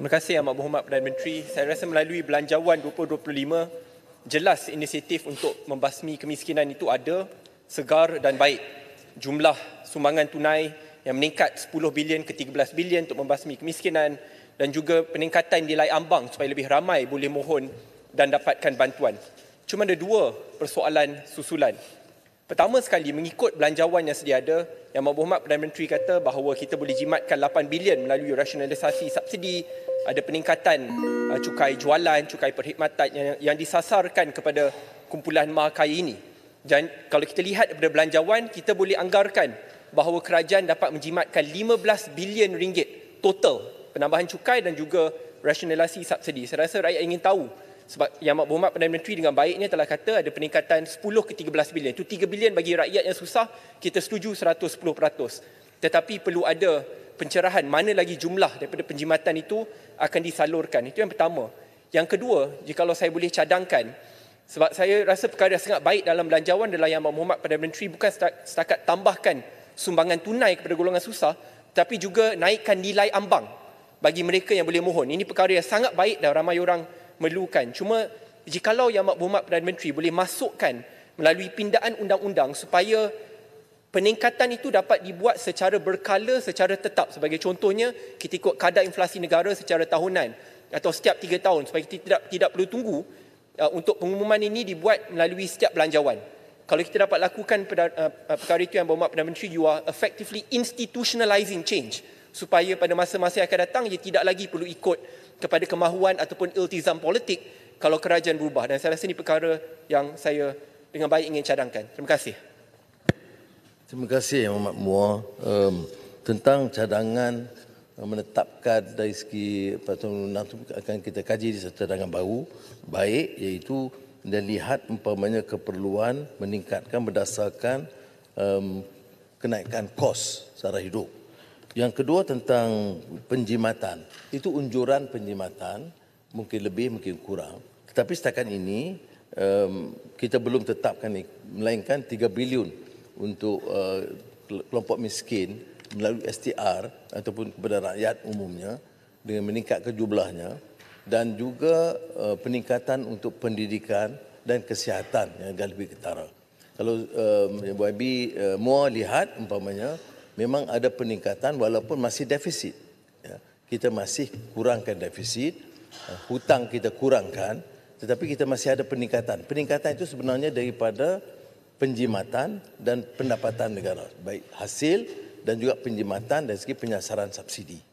Terima kasih Amat Berhormat Perdana Menteri. Saya rasa melalui Belanjawan 2025, jelas inisiatif untuk membasmi kemiskinan itu ada, segar dan baik. Jumlah sumbangan tunai yang meningkat 10 bilion ke 13 bilion untuk membasmi kemiskinan dan juga peningkatan nilai ambang supaya lebih ramai boleh mohon dan dapatkan bantuan. Cuma ada dua persoalan susulan. Pertama sekali, mengikut belanjawan yang sedia ada, yang Mahbubah Perdana Menteri kata bahawa kita boleh jimatkan 8 bilion melalui rasionalisasi subsidi ada peningkatan uh, cukai jualan, cukai perkhidmatan yang, yang disasarkan kepada kumpulan mahkaya ini. Dan kalau kita lihat daripada belanjawan, kita boleh anggarkan bahawa kerajaan dapat menjimatkan 15 bilion ringgit total penambahan cukai dan juga rasionalisasi subsidi. Saya rasa rakyat ingin tahu sebab Yang Amat Berhormat Perdana Menteri dengan baiknya telah kata ada peningkatan 10 ke 13 bilion. Itu 3 bilion bagi rakyat yang susah, kita setuju 110% tetapi perlu ada pencerahan mana lagi jumlah daripada penjimatan itu akan disalurkan. Itu yang pertama. Yang kedua, jika saya boleh cadangkan, sebab saya rasa perkara yang sangat baik dalam belanjawan adalah yang Muhammad pada Menteri bukan setakat tambahkan sumbangan tunai kepada golongan susah, tapi juga naikkan nilai ambang bagi mereka yang boleh mohon. Ini perkara yang sangat baik dan ramai orang melukan. Cuma jika kalau Yang Mak Bumat Perdana Menteri boleh masukkan melalui pindaan undang-undang supaya peningkatan itu dapat dibuat secara berkala secara tetap sebagai contohnya kita ikut kadar inflasi negara secara tahunan atau setiap tiga tahun supaya kita tidak tidak perlu tunggu uh, untuk pengumuman ini dibuat melalui setiap belanjawan kalau kita dapat lakukan uh, uh, perkara itu yang bermakna Perdana Menteri you are effectively institutionalizing change supaya pada masa-masa yang akan datang ia tidak lagi perlu ikut kepada kemahuan ataupun iltizam politik kalau kerajaan berubah dan saya rasa ini perkara yang saya dengan baik ingin cadangkan terima kasih Terima kasih Yang eh, Amat Mua um, tentang cadangan eh, menetapkan dari segi peraturan undang itu akan kita kaji di satu cadangan baru baik iaitu dan lihat umpamanya keperluan meningkatkan berdasarkan um, kenaikan kos secara hidup. Yang kedua tentang penjimatan. Itu unjuran penjimatan mungkin lebih mungkin kurang. Tetapi setakat ini um, kita belum tetapkan melainkan 3 bilion untuk uh, kelompok miskin melalui STR ataupun kepada rakyat umumnya dengan meningkat kejumlahnya dan juga uh, peningkatan untuk pendidikan dan kesihatan yang lebih ketara. Kalau um, uh, YB uh, mua lihat umpamanya memang ada peningkatan walaupun masih defisit. Ya. Kita masih kurangkan defisit, uh, hutang kita kurangkan tetapi kita masih ada peningkatan. Peningkatan itu sebenarnya daripada penjimatan dan pendapatan negara baik hasil dan juga penjimatan dari segi penyasaran subsidi